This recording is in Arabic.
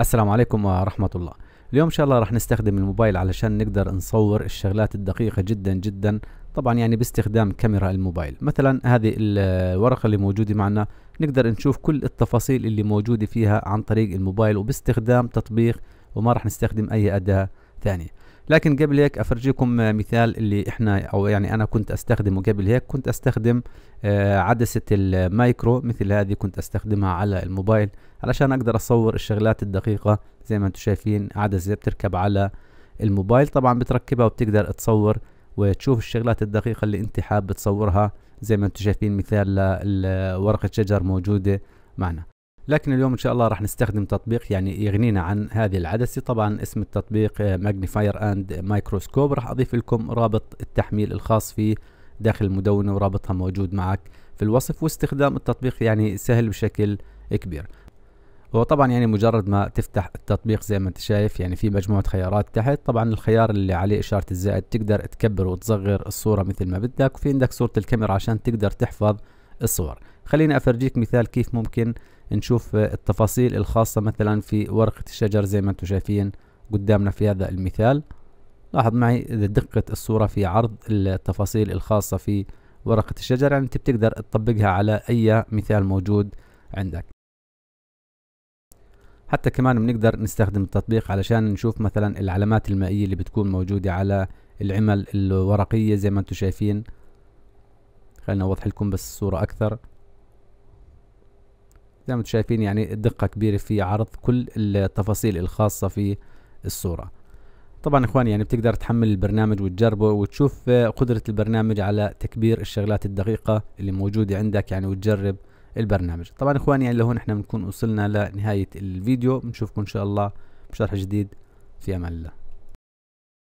السلام عليكم ورحمة الله اليوم ان شاء الله راح نستخدم الموبايل علشان نقدر نصور الشغلات الدقيقة جدا جدا طبعا يعني باستخدام كاميرا الموبايل مثلا هذه الورقة اللي موجودة معنا نقدر نشوف كل التفاصيل اللي موجودة فيها عن طريق الموبايل وباستخدام تطبيق وما راح نستخدم اي اداة ثانية لكن قبل هيك افرجيكم مثال اللي احنا او يعني انا كنت استخدمه قبل هيك كنت استخدم آه، عدسة المايكرو مثل هذه كنت استخدمها على الموبايل علشان اقدر اصور الشغلات الدقيقة زي ما انتم شايفين عدسة بتركب على الموبايل طبعا بتركبها وبتقدر تصور وتشوف الشغلات الدقيقة اللي انت حابب تصورها زي ما انتم شايفين مثال لورقة شجر موجودة معنا لكن اليوم ان شاء الله راح نستخدم تطبيق يعني يغنينا عن هذه العدسه طبعا اسم التطبيق ماجنيفاير اند مايكروسكوب راح اضيف لكم رابط التحميل الخاص فيه داخل المدونه ورابطها موجود معك في الوصف واستخدام التطبيق يعني سهل بشكل كبير هو طبعا يعني مجرد ما تفتح التطبيق زي ما انت شايف يعني في مجموعة خيارات تحت طبعا الخيار اللي عليه اشارة الزائد تقدر تكبر وتصغر الصورة مثل ما بدك وفي عندك صورة الكاميرا عشان تقدر تحفظ الصور خليني افرجيك مثال كيف ممكن نشوف التفاصيل الخاصة مثلا في ورقة الشجر زي ما انتم شايفين قدامنا في هذا المثال لاحظ معي دقة الصورة في عرض التفاصيل الخاصة في ورقة الشجر يعني انت بتقدر تطبقها على اي مثال موجود عندك حتى كمان بنقدر نستخدم التطبيق علشان نشوف مثلا العلامات المائية اللي بتكون موجودة على العمل الورقية زي ما انتم شايفين خلينا اوضح لكم بس الصورة اكثر زي ما انتم شايفين يعني دقة كبيرة في عرض كل التفاصيل الخاصة في الصورة طبعا اخواني يعني بتقدر تحمل البرنامج وتجربه وتشوف قدرة البرنامج على تكبير الشغلات الدقيقة اللي موجودة عندك يعني وتجرب البرنامج طبعا اخواني يعني لهون احنا بنكون وصلنا لنهاية الفيديو بنشوفكم ان شاء الله بشرح جديد في امان الله